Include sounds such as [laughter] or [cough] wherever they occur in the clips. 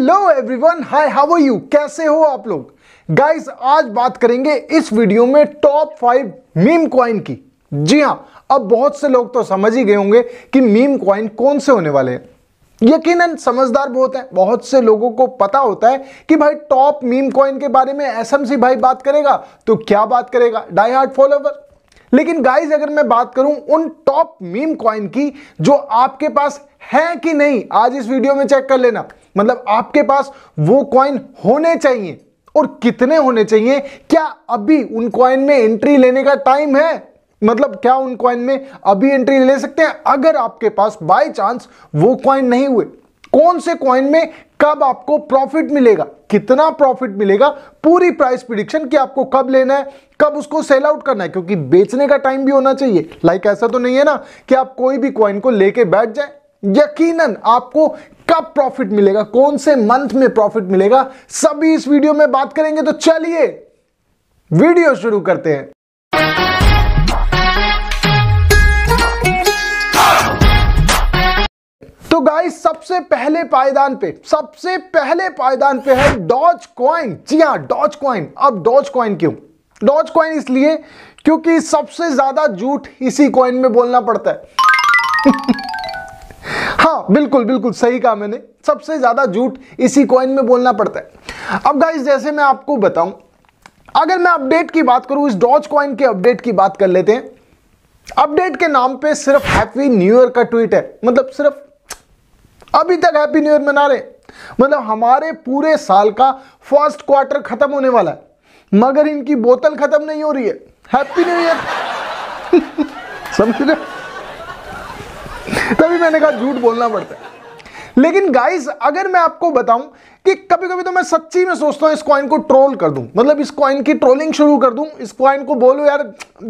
hello everyone hi how are you कैसे हो आप लोग गाइस आज बात करेंगे इस वीडियो में टॉप फाइव मीम क्वाइन की जी हाँ अब बहुत से लोग तो समझ ही गए होंगे कि मीम क्वाइन कौन से होने वाले हैं यकीनन समझदार बहुत है बहुत से लोगों को पता होता है कि भाई टॉप मीम क्वाइन के बारे में सी भाई बात करेगा तो क्या बात करेगा डाई हार्ट फॉलोवर लेकिन गाइज अगर मैं बात करूं उन टॉप मीम क्वाइन की जो आपके पास है कि नहीं आज इस वीडियो में चेक कर लेना मतलब आपके पास वो कॉइन होने चाहिए और कितने होने चाहिए क्या अभी उन कॉइन में एंट्री लेने का टाइम है मतलब क्या उन कॉइन में अभी एंट्री ले सकते हैं अगर आपके पास बाय चांस वो कॉइन नहीं हुए कौन से कॉइन में कब आपको प्रॉफिट मिलेगा कितना प्रॉफिट मिलेगा पूरी प्राइस प्रिडिक्शन कि आपको कब लेना है कब उसको सेल आउट करना है क्योंकि बेचने का टाइम भी होना चाहिए लाइक ऐसा तो नहीं है ना कि आप कोई भी कॉइन को लेके बैठ जाए यकीनन आपको कब प्रॉफिट मिलेगा कौन से मंथ में प्रॉफिट मिलेगा सभी इस वीडियो में बात करेंगे तो चलिए वीडियो शुरू करते हैं तो गाइस सबसे पहले पायदान पे सबसे पहले पायदान पे है डॉज कॉइन जी हां डॉज कॉइन अब डॉज कॉइन क्यों डॉज कॉइन इसलिए क्योंकि सबसे ज्यादा झूठ इसी कॉइन में बोलना पड़ता है [laughs] हाँ बिल्कुल बिल्कुल सही कहा मैंने सबसे ज़्यादा झूठ इसी कॉइन में बोलना पड़ता है अब गाइस जैसे मैं आपको बताऊं अगर मैं अपडेट की बात करूं इस डॉज कॉइन के अपडेट की बात कर लेते हैं अपडेट के नाम पे सिर्फ हैप्पी न्यू ईयर का ट्वीट है मतलब सिर्फ अभी तक हैप्पी न्यू ईयर मना रहे मतलब हमारे पूरे साल का फर्स्ट क्वार्टर खत्म होने वाला है मगर इनकी बोतल खत्म नहीं हो रही है हैप्पी न्यू ईयर समझ रहे तभी मैंने कहा झूठ बोलना पड़ता है लेकिन गाइस अगर मैं आपको बताऊं कि कभी कभी तो मैं सच्ची में सोचता हूं इस कॉइन को ट्रोल कर दूं मतलब इस कॉइन की ट्रोलिंग शुरू कर दूं इस कॉइन को बोलो यार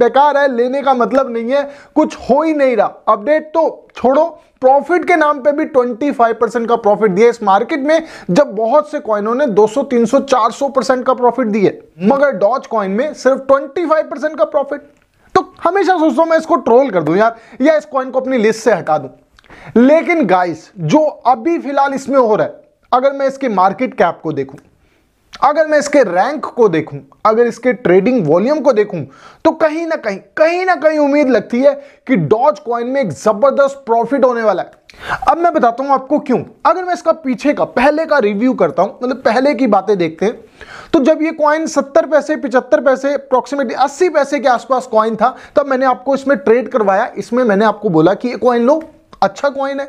बेकार है लेने का मतलब नहीं है कुछ हो ही नहीं रहा अपडेट तो छोड़ो प्रॉफिट के नाम पे भी 25 परसेंट का प्रॉफिट दिया इस मार्केट में जब बहुत से कॉइनों ने 200, 300, 400 परसेंट का प्रॉफिट दिए मगर डॉच कॉइन में सिर्फ 25 परसेंट का प्रॉफिट हमेशा सोचता हूं मैं इसको ट्रोल कर दूं यार या इस कॉइन को अपनी लिस्ट से हटा दूं लेकिन गाइस जो अभी फिलहाल इसमें हो रहा है अगर मैं इसके मार्केट कैप को देखूं अगर मैं इसके रैंक को देखूं अगर इसके ट्रेडिंग वॉल्यूम को देखूं तो कहीं ना कहीं कहीं ना कहीं उम्मीद लगती है कि डॉज कॉइन में एक जबरदस्त प्रॉफिट होने वाला है अब मैं बताता हूं आपको क्यों अगर मैं इसका पीछे का पहले का रिव्यू करता हूं मतलब पहले की बातें देखते हैं तो जब ये कॉइन सत्तर पैसे पिछहत्तर पैसे अप्रोक्सीमेटली अस्सी पैसे के आसपास कॉइन था तब मैंने आपको इसमें ट्रेड करवाया इसमें मैंने आपको बोला कि ये कॉइन लो अच्छा कॉइन है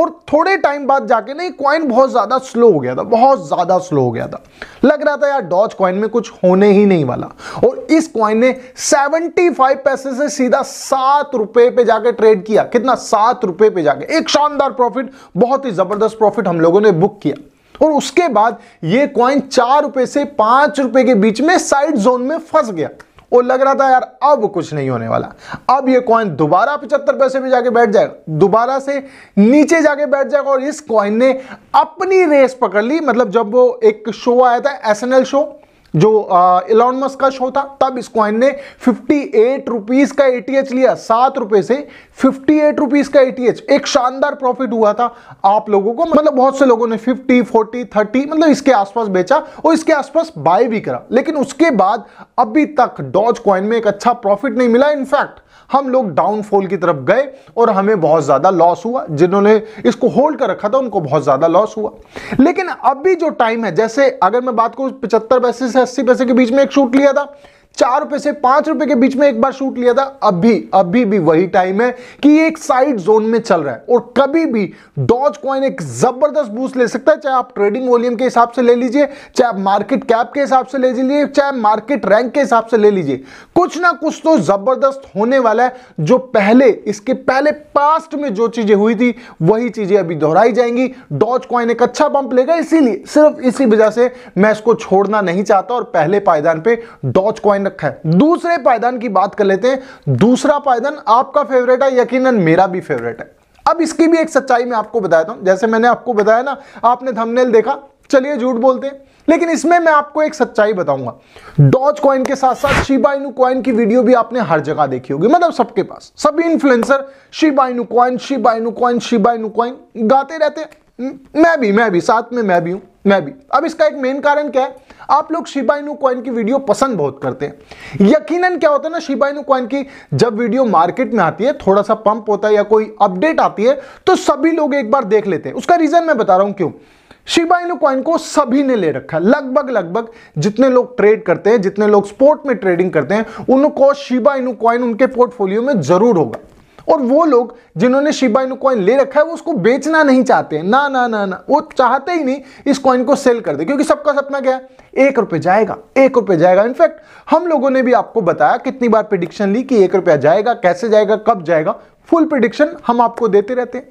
और थोड़े टाइम बाद जाके ना ये कॉइन बहुत ज़्यादा स्लो हो गया था बहुत ज़्यादा स्लो हो गया था लग रहा था यार डॉज कॉइन में कुछ होने ही नहीं वाला और इस कॉइन ने 75 पैसे से सीधा सात रुपए पे जाके ट्रेड किया कितना सात रुपए पे जाके एक शानदार प्रॉफिट बहुत ही ज़बरदस्त प्रॉफिट हम लोगों ने बुक किया और उसके बाद ये कॉइन चार रुपए से पांच रुपए के बीच में साइड जोन में फंस गया और लग रहा था यार अब कुछ नहीं होने वाला अब ये कॉइन दोबारा पचहत्तर पैसे में जाके बैठ जाएगा दोबारा से नीचे जाके बैठ जाएगा और इस कॉइन ने अपनी रेस पकड़ ली मतलब जब वो एक शो आया था एस शो जो इलॉनमस का शो था तब इस क्वाइन ने फिफ्टी एट रुपीज़ का एटीएच लिया सात रुपए से फिफ्टी एट रुपीज़ का एटीएच एक शानदार प्रॉफिट हुआ था आप लोगों को मतलब बहुत से लोगों ने फिफ्टी फोर्टी थर्टी मतलब इसके आसपास बेचा और इसके आसपास बाय भी करा लेकिन उसके बाद अभी तक डॉज क्वाइन में एक अच्छा प्रॉफिट नहीं मिला इनफैक्ट हम लोग डाउनफॉल की तरफ गए और हमें बहुत ज़्यादा लॉस हुआ जिन्होंने इसको होल्ड कर रखा था उनको बहुत ज़्यादा लॉस हुआ लेकिन अभी जो टाइम है जैसे अगर मैं बात करूं पचहत्तर पैसे से अस्सी पैसे के बीच में एक शूट लिया था चार रुपए से पांच रुपए के बीच में एक बार शूट लिया था अभी अभी भी वही टाइम है कि ये एक साइड जोन में चल रहा है और कभी भी डॉज कॉइन एक जबरदस्त बूस्ट ले सकता है चाहे आप ट्रेडिंग वॉल्यूम के हिसाब से ले लीजिए चाहे मार्केट कैप के हिसाब से ले लीजिए चाहे मार्केट रैंक के हिसाब से ले लीजिए कुछ ना कुछ तो जबरदस्त होने वाला है जो पहले इसके पहले पास्ट में जो चीजें हुई थी वही चीजें अभी दोहराई जाएंगी डॉज कॉइन एक अच्छा पंप लेगा इसीलिए सिर्फ इसी वजह से मैं इसको छोड़ना नहीं चाहता और पहले पायदान पर डॉज कॉइन रखा है दूसरे पायदान की बात कर लेते हैं दूसरा पायदान आपका फेवरेट है यकीनन मेरा भी फेवरेट है अब इसकी भी एक सच्चाई मैं आपको बताया था जैसे मैंने आपको बताया ना आपने धमनेल देखा चलिए झूठ बोलते हैं लेकिन इसमें मैं आपको एक सच्चाई बताऊंगा डॉज कॉइन के साथ साथ शिबाइनू कॉइन की वीडियो भी आपने हर जगह देखी होगी मतलब सबके पास सभी influencer Shiba Inu coin Shiba Inu coin Shiba Inu coin गाते रहते हैं मैं भी मैं भी साथ में मैं भी हूं मैं भी अब इसका एक मेन कारण क्या है आप लोग शिबाइनू कॉइन की वीडियो पसंद बहुत करते हैं यकीनन क्या होता है ना शिबाइनू कॉइन की जब वीडियो मार्केट में आती है थोड़ा सा पंप होता है या कोई अपडेट आती है तो सभी लोग एक बार देख लेते हैं उसका रीजन मैं बता रहा हूं क्यों शिबाइनू कॉइन को सभी ने ले रखा है लगभग लगभग जितने लोग ट्रेड करते हैं जितने लोग स्पोर्ट में ट्रेडिंग करते हैं उनको शिबाइनू कॉइन उनके पोर्टफोलियो में जरूर होगा और वो लोग जिन्होंने शिबा कॉइन ले रखा है वो उसको बेचना नहीं चाहते हैं ना ना ना ना वो चाहते ही नहीं इस कॉइन को सेल कर दे क्योंकि सबका सपना क्या है एक रुपये जाएगा एक रुपये जाएगा इनफैक्ट हम लोगों ने भी आपको बताया कितनी बार प्रिडिक्शन ली कि एक रुपया जाएगा कैसे जाएगा कब जाएगा फुल प्रिडिक्शन हम आपको देते रहते हैं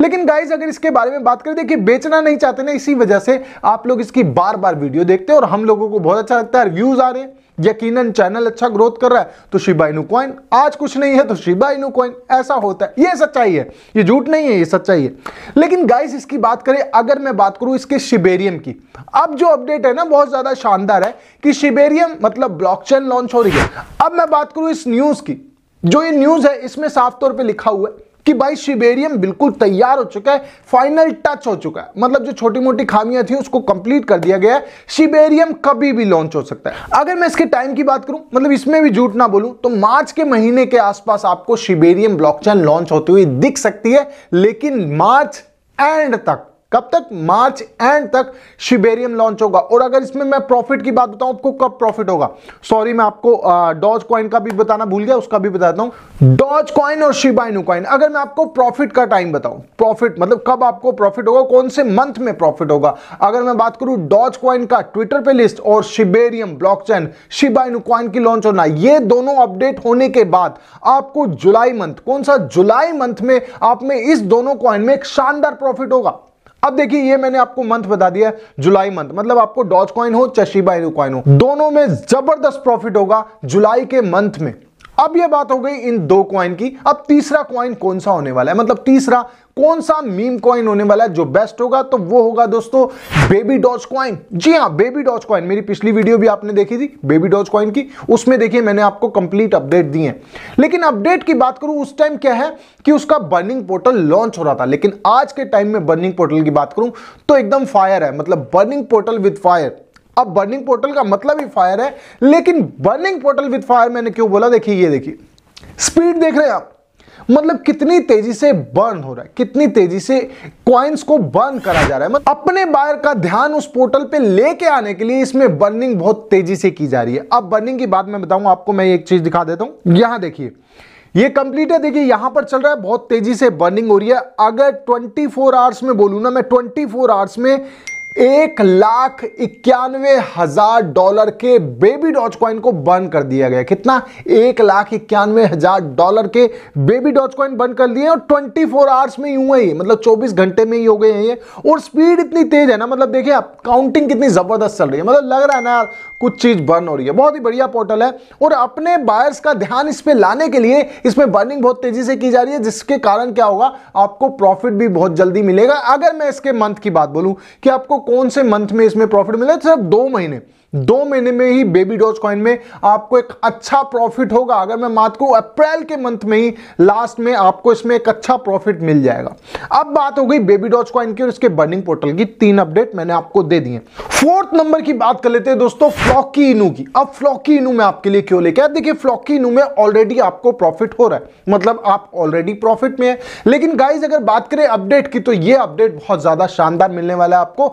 लेकिन गाइज अगर इसके बारे में बात करें देखिए बेचना नहीं चाहते ना इसी वजह से आप लोग इसकी बार बार वीडियो देखते हैं और हम लोगों को बहुत अच्छा लगता है रिव्यूज आ रहे हैं यकीनन चैनल अच्छा ग्रोथ कर रहा है तो शिबा इनू कॉइन आज कुछ नहीं है तो शिबा इनू कॉइन ऐसा होता है ये सच्चाई है ये झूठ नहीं है ये सच्चाई है लेकिन गाइस इसकी बात करें अगर मैं बात करूं इसके शिबेरियम की अब जो अपडेट है ना बहुत ज़्यादा शानदार है कि शिबेरियम मतलब ब्लॉक लॉन्च हो रही है अब मैं बात करूं इस न्यूज़ की जो ये न्यूज़ है इसमें साफ तौर पर लिखा हुआ है कि भाई शिबेरियम बिल्कुल तैयार हो चुका है फाइनल टच हो चुका है मतलब जो छोटी मोटी खामियां थी उसको कंप्लीट कर दिया गया है शिबेरियम कभी भी लॉन्च हो सकता है अगर मैं इसके टाइम की बात करूं मतलब इसमें भी झूठ ना बोलूं तो मार्च के महीने के आसपास आपको शिबेरियम ब्लॉकचेन लॉन्च होती हुई दिख सकती है लेकिन मार्च एंड तक कब तक मार्च एंड तक शिबेरियम लॉन्च होगा और अगर इसमें मैं प्रॉफिट की बात बताऊं आपको कब प्रॉफिट होगा सॉरी मैं आपको डॉज कॉइन का भी बताना भूल गया उसका भी बताता हूं डॉज कॉइन और शिबाइनो कॉइन अगर मैं आपको प्रॉफिट का टाइम बताऊं प्रॉफिट मतलब कब आपको प्रॉफिट होगा कौन से मंथ में प्रॉफिट होगा अगर मैं बात करूं डॉज कॉइन का ट्विटर पे लिस्ट और शिबेरियम ब्लॉक चैन कॉइन की लॉन्च होना ये दोनों अपडेट होने के बाद आपको जुलाई मंथ कौन सा जुलाई मंथ में आप में इस दोनों कॉइन में एक शानदार प्रॉफिट होगा अब देखिए ये मैंने आपको मंथ बता दिया जुलाई मंथ मतलब आपको डॉज कॉइन हो चशीबाइन हो दोनों में जबरदस्त प्रॉफिट होगा जुलाई के मंथ में अब ये बात हो गई इन दो क्वाइन की अब तीसरा क्वाइन कौन सा होने वाला है मतलब तीसरा कौन सा मीम कॉइन होने वाला है जो बेस्ट होगा तो वो होगा दोस्तों बेबी डॉज क्वाइन जी हाँ बेबी डॉज क्वाइन मेरी पिछली वीडियो भी आपने देखी थी बेबी डॉज क्वाइन की उसमें देखिए मैंने आपको कंप्लीट अपडेट दी है लेकिन अपडेट की बात करूं उस टाइम क्या है कि उसका बर्निंग पोर्टल लॉन्च हो रहा था लेकिन आज के टाइम में बर्निंग पोर्टल की बात करूं तो एकदम फायर है मतलब बर्निंग पोर्टल विद फायर अब बर्निंग पोर्टल का मतलब ही फायर है लेकिन बर्निंग पोर्टल विद फायर मैंने क्यों बोला देखिए ये देखिए स्पीड देख रहे हैं आप मतलब कितनी तेजी से बर्न हो रहा है कितनी तेजी से क्वाइंस को बर्न करा जा रहा है मतलब अपने बायर का ध्यान उस पोर्टल पे लेके आने के लिए इसमें बर्निंग बहुत तेजी से की जा रही है अब बर्निंग की बात मैं बताऊं आपको मैं एक चीज दिखा देता हूं यहां देखिए ये कंप्लीट है देखिए यहां पर चल रहा है बहुत तेजी से बर्निंग हो रही है अगर 24 फोर आवर्स में बोलू ना मैं 24 फोर आवर्स में एक लाख इक्यानवे हजार डॉलर के बेबी डॉच कॉइन को बर्न कर दिया गया कितना एक लाख इक्यानवे हजार डॉलर के बेबी डॉच कॉइन बर्न कर दिए और 24 आवर्स में यूं है मतलब 24 घंटे में ही हो गए हैं ये और स्पीड इतनी तेज है ना मतलब देखिए आप काउंटिंग कितनी जबरदस्त चल रही है मतलब लग रहा है ना यार कुछ चीज बर्न हो रही है बहुत ही बढ़िया पोर्टल है और अपने बायर्स का ध्यान इस पर लाने के लिए इसमें बर्निंग बहुत तेजी से की जा रही है जिसके कारण क्या होगा आपको प्रॉफिट भी बहुत जल्दी मिलेगा अगर मैं इसके मंथ की बात बोलूं कि आपको कौन से मंथ में इसमें प्रॉफिट मिले सिर्फ दो महीने दो महीने में ही बेबी डॉज कॉइन में आपको एक अच्छा प्रॉफिट होगा अगर मैं बात को अप्रैल के मंथ में ही लास्ट में आपको इसमें एक अच्छा प्रॉफिट मिल जाएगा अब बात हो गई बेबी डॉज कॉइन की और इसके बर्निंग पोर्टल की तीन अपडेट मैंने आपको दे दी है फोर्थ नंबर की बात कर लेते हैं दोस्तों फ्लॉकी इनू की अब फ्लॉकी इनू में आपके लिए क्यों लेके देखिए फ्लॉकी इनू में ऑलरेडी आपको प्रॉफिट हो रहा है मतलब आप ऑलरेडी प्रॉफिट में है लेकिन गाइज अगर बात करें अपडेट की तो ये अपडेट बहुत ज्यादा शानदार मिलने वाला है आपको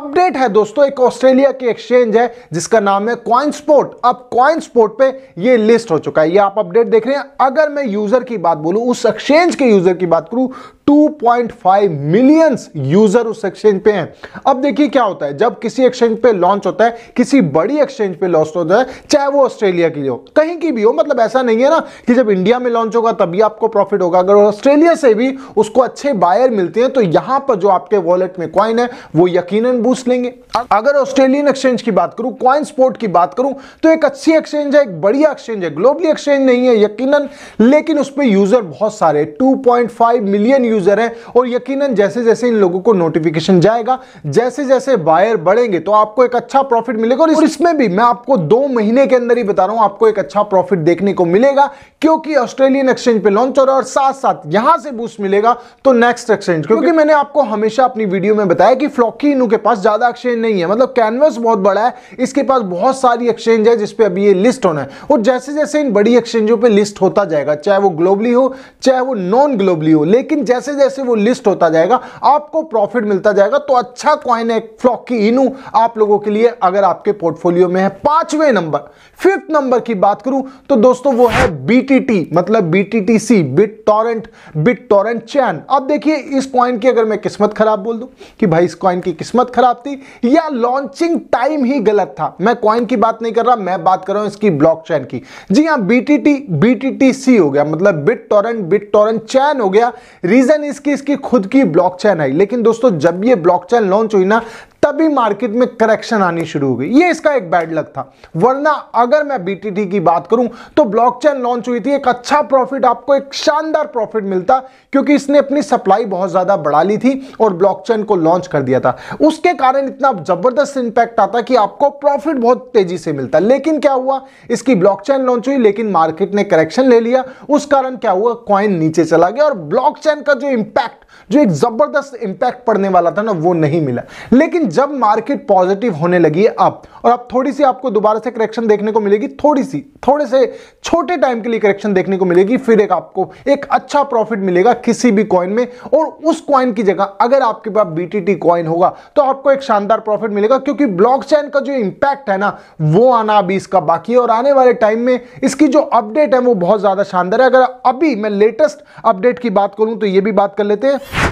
अपडेट है दोस्तों एक ऑस्ट्रेलिया की एक्सचेंज है जिसका नाम है क्वाइन स्पोर्ट अब क्वाइन स्पोर्ट पे ये लिस्ट हो चुका है ये आप अपडेट देख रहे हैं अगर मैं यूजर की बात बोलूं उस एक्सचेंज के यूजर की बात करूं 2.5 मिलियन यूजर उस एक्सचेंज पे हैं अब देखिए क्या होता है जब किसी एक्सचेंज पे लॉन्च होता है किसी बड़ी एक्सचेंज पे लॉन्च होता है चाहे वो ऑस्ट्रेलिया की हो कहीं की भी हो मतलब ऐसा नहीं है ना कि जब इंडिया में लॉन्च होगा तभी आपको प्रॉफिट होगा अगर ऑस्ट्रेलिया से भी उसको अच्छे बायर मिलते हैं तो यहां पर जो आपके वॉलेट में क्वाइन है वो यकीन बूस्ट लेंगे अगर ऑस्ट्रेलियन एक्सचेंज की बात करूं करूं क्वाइन स्पोर्ट की बात करूं तो एक अच्छी एक्सचेंज है एक बढ़िया एक्सचेंज है ग्लोबली एक्सचेंज नहीं है यकीनन लेकिन उस पर यूजर बहुत सारे 2.5 मिलियन यूजर है और यकीनन जैसे जैसे इन लोगों को नोटिफिकेशन जाएगा जैसे जैसे बायर बढ़ेंगे तो आपको एक अच्छा प्रॉफिट मिलेगा और इसमें भी मैं आपको दो महीने के अंदर ही बता रहा हूं आपको एक अच्छा प्रॉफिट देखने को मिलेगा क्योंकि ऑस्ट्रेलियन एक्सचेंज पे लॉन्च हो रहा है और साथ साथ यहां से बूस्ट मिलेगा तो नेक्स्ट एक्सचेंज क्योंकि मैंने आपको हमेशा अपनी वीडियो में बताया कि फ्लॉकी इनू के पास ज्यादा एक्सचेंज नहीं है मतलब कैनवस बहुत बड़ा है इसके पास बहुत सारी एक्सचेंज है जिसपे अभी ये लिस्ट होना है और जैसे जैसे इन बड़ी एक्सचेंजों पर लिस्ट होता जाएगा चाहे वो ग्लोबली हो चाहे वो नॉन ग्लोबली हो लेकिन जैसे जैसे वो लिस्ट होता जाएगा आपको प्रॉफिट मिलता जाएगा तो अच्छा क्वाइन है फ्लॉक की इनू आप लोगों के लिए अगर आपके पोर्टफोलियो में है पांचवें नंबर फिफ्थ नंबर की बात करूं तो दोस्तों वो है बीटीटी मतलब BTTC bit torrent bit torrent chain अब देखिए इस कॉइन की अगर मैं किस्मत खराब बोल दूं कि भाई इस कॉइन की किस्मत खराब थी या लॉन्चिंग टाइम ही गलत गलत था मैं कॉइन की बात नहीं कर रहा मैं बात कर रहा हूं इसकी ब्लॉकचेन की जी हाँ बीटीटी बीटीटीसी हो गया मतलब bit torrent bit torrent chain हो गया रीजन इसकी इसकी खुद की ब्लॉकचेन आई लेकिन दोस्तों जब ये ब्लॉकचेन लॉन्च हुई ना तभी मार्केट में करेक्शन आनी शुरू हो गई ये इसका एक बैड लक था वरना अगर मैं बीटीटी की बात करूं तो ब्लॉकचेन लॉन्च हुई थी एक अच्छा प्रॉफिट आपको एक शानदार प्रॉफिट मिलता क्योंकि इसने अपनी सप्लाई बहुत ज्यादा बढ़ा ली थी और ब्लॉकचेन को लॉन्च कर दिया था उसके कारण इतना जबरदस्त इंपैक्ट आता कि आपको प्रॉफिट बहुत तेजी से मिलता लेकिन क्या हुआ इसकी ब्लॉक लॉन्च हुई लेकिन मार्केट ने करेक्शन ले लिया उस कारण क्या हुआ कॉइन नीचे चला गया और ब्लॉक का जो इंपैक्ट जो एक जबरदस्त इंपैक्ट पड़ने वाला था ना वो नहीं मिला लेकिन जब मार्केट पॉजिटिव होने लगी है अब और अब थोड़ी सी आपको दोबारा से करेक्शन देखने को मिलेगी थोड़ी सी थोड़े से छोटे टाइम के लिए करेक्शन देखने को मिलेगी फिर एक आपको एक अच्छा प्रॉफिट मिलेगा किसी भी कॉइन में और उस कॉइन की जगह अगर आपके पास बीटीटी कॉइन होगा तो आपको एक शानदार प्रॉफिट मिलेगा क्योंकि ब्लॉकचेन का जो इंपैक्ट है ना वो आना अभी इसका बाकी है और आने वाले टाइम में इसकी जो अपडेट है वो बहुत ज्यादा शानदार है अगर अभी मैं लेटेस्ट अपडेट की बात करूं तो यह भी बात कर लेते हैं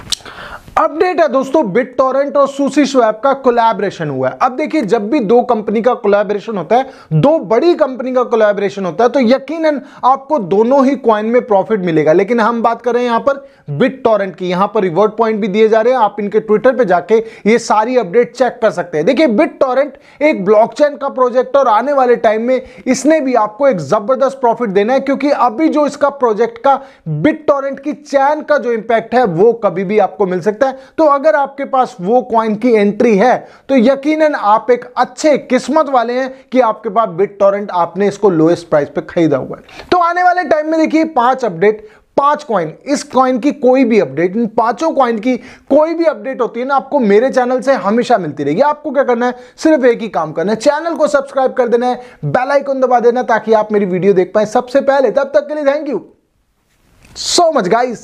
अपडेट है दोस्तों बिट टॉरेंट और सुशी स्वैप का कोलैबोरेशन हुआ है अब देखिए जब भी दो कंपनी का कोलैबोरेशन होता है दो बड़ी कंपनी का कोलैबोरेशन होता है तो यकीनन आपको दोनों ही क्वाइन में प्रॉफिट मिलेगा लेकिन हम बात कर रहे हैं यहां पर बिट टॉरेंट की यहां पर रिवर्ट पॉइंट भी दिए जा रहे हैं आप इनके ट्विटर पर जाके ये सारी अपडेट चेक कर सकते हैं देखिए बिट टॉरेंट एक ब्लॉक का प्रोजेक्ट और आने वाले टाइम में इसने भी आपको एक जबरदस्त प्रॉफिट देना है क्योंकि अभी जो इसका प्रोजेक्ट का बिट टॉरेंट की चैन का जो इंपैक्ट है वो कभी भी आपको मिल सकता है है तो अगर आपके पास वो कॉइन की एंट्री है तो यकीनन आप एक अच्छे किस्मत वाले हैं कि आपके पास बिट टॉरेंट आपने इसको लोएस्ट प्राइस पे खरीदा हुआ है तो आने वाले टाइम में देखिए पांच अपडेट पांच कॉइन इस कॉइन की कोई भी अपडेट इन पांचों कॉइन की कोई भी अपडेट होती है ना आपको मेरे चैनल से हमेशा मिलती रहेगी आपको क्या करना है सिर्फ एक ही काम करना है चैनल को सब्सक्राइब कर देना है बेल आइकन दबा देना ताकि आप मेरी वीडियो देख पाए सबसे पहले तब तक के लिए thank you so much guys